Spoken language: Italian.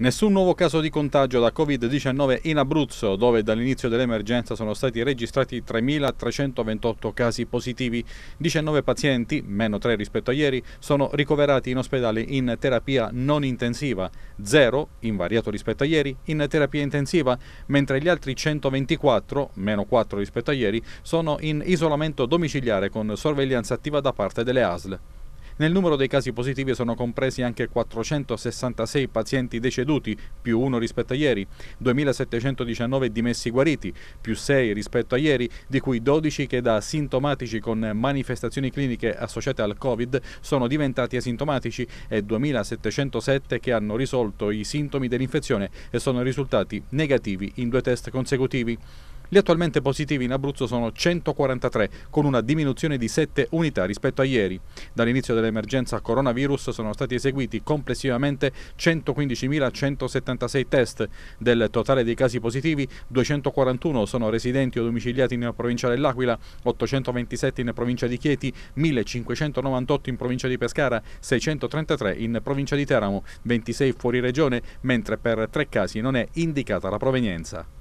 Nessun nuovo caso di contagio da Covid-19 in Abruzzo, dove dall'inizio dell'emergenza sono stati registrati 3.328 casi positivi. 19 pazienti, meno 3 rispetto a ieri, sono ricoverati in ospedale in terapia non intensiva, 0, invariato rispetto a ieri, in terapia intensiva, mentre gli altri 124, meno 4 rispetto a ieri, sono in isolamento domiciliare con sorveglianza attiva da parte delle ASL. Nel numero dei casi positivi sono compresi anche 466 pazienti deceduti, più 1 rispetto a ieri, 2.719 dimessi guariti, più 6 rispetto a ieri, di cui 12 che da sintomatici con manifestazioni cliniche associate al Covid sono diventati asintomatici e 2.707 che hanno risolto i sintomi dell'infezione e sono risultati negativi in due test consecutivi. Gli attualmente positivi in Abruzzo sono 143, con una diminuzione di 7 unità rispetto a ieri. Dall'inizio dell'emergenza coronavirus sono stati eseguiti complessivamente 115.176 test. Del totale dei casi positivi, 241 sono residenti o domiciliati nella provincia dell'Aquila, 827 in provincia di Chieti, 1598 in provincia di Pescara, 633 in provincia di Teramo, 26 fuori regione, mentre per tre casi non è indicata la provenienza.